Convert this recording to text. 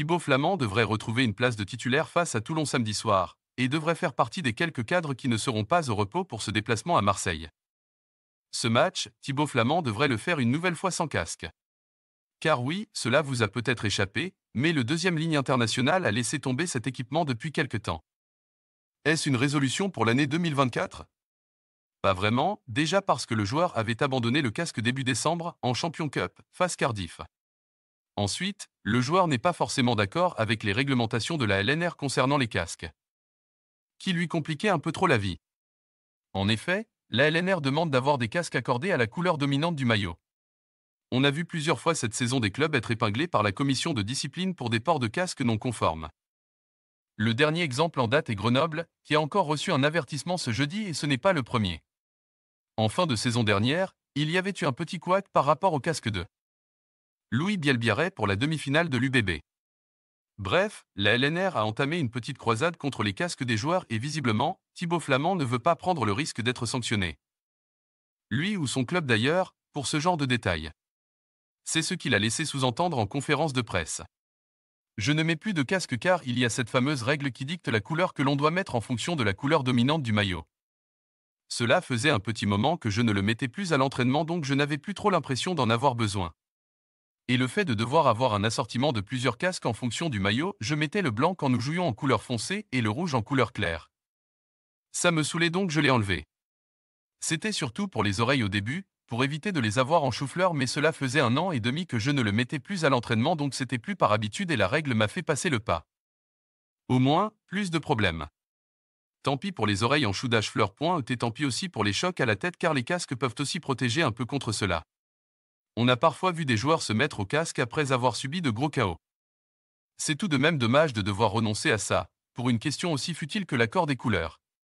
Thibaut Flamand devrait retrouver une place de titulaire face à Toulon samedi soir, et devrait faire partie des quelques cadres qui ne seront pas au repos pour ce déplacement à Marseille. Ce match, Thibaut Flamand devrait le faire une nouvelle fois sans casque. Car oui, cela vous a peut-être échappé, mais le deuxième ligne internationale a laissé tomber cet équipement depuis quelque temps. Est-ce une résolution pour l'année 2024 Pas vraiment, déjà parce que le joueur avait abandonné le casque début décembre en Champion Cup, face Cardiff. Ensuite, le joueur n'est pas forcément d'accord avec les réglementations de la LNR concernant les casques, qui lui compliquait un peu trop la vie. En effet, la LNR demande d'avoir des casques accordés à la couleur dominante du maillot. On a vu plusieurs fois cette saison des clubs être épinglés par la commission de discipline pour des ports de casques non conformes. Le dernier exemple en date est Grenoble, qui a encore reçu un avertissement ce jeudi et ce n'est pas le premier. En fin de saison dernière, il y avait eu un petit couac par rapport au casque 2. Louis Bielbiaret pour la demi-finale de l'UBB. Bref, la LNR a entamé une petite croisade contre les casques des joueurs et visiblement, Thibaut Flamand ne veut pas prendre le risque d'être sanctionné. Lui ou son club d'ailleurs, pour ce genre de détails. C'est ce qu'il a laissé sous-entendre en conférence de presse. Je ne mets plus de casque car il y a cette fameuse règle qui dicte la couleur que l'on doit mettre en fonction de la couleur dominante du maillot. Cela faisait un petit moment que je ne le mettais plus à l'entraînement donc je n'avais plus trop l'impression d'en avoir besoin et le fait de devoir avoir un assortiment de plusieurs casques en fonction du maillot, je mettais le blanc quand nous jouions en couleur foncée et le rouge en couleur claire. Ça me saoulait donc je l'ai enlevé. C'était surtout pour les oreilles au début, pour éviter de les avoir en chou-fleur mais cela faisait un an et demi que je ne le mettais plus à l'entraînement donc c'était plus par habitude et la règle m'a fait passer le pas. Au moins, plus de problèmes. Tant pis pour les oreilles en choudage fleur point et tant pis aussi pour les chocs à la tête car les casques peuvent aussi protéger un peu contre cela. On a parfois vu des joueurs se mettre au casque après avoir subi de gros chaos. C'est tout de même dommage de devoir renoncer à ça, pour une question aussi futile que l'accord des couleurs.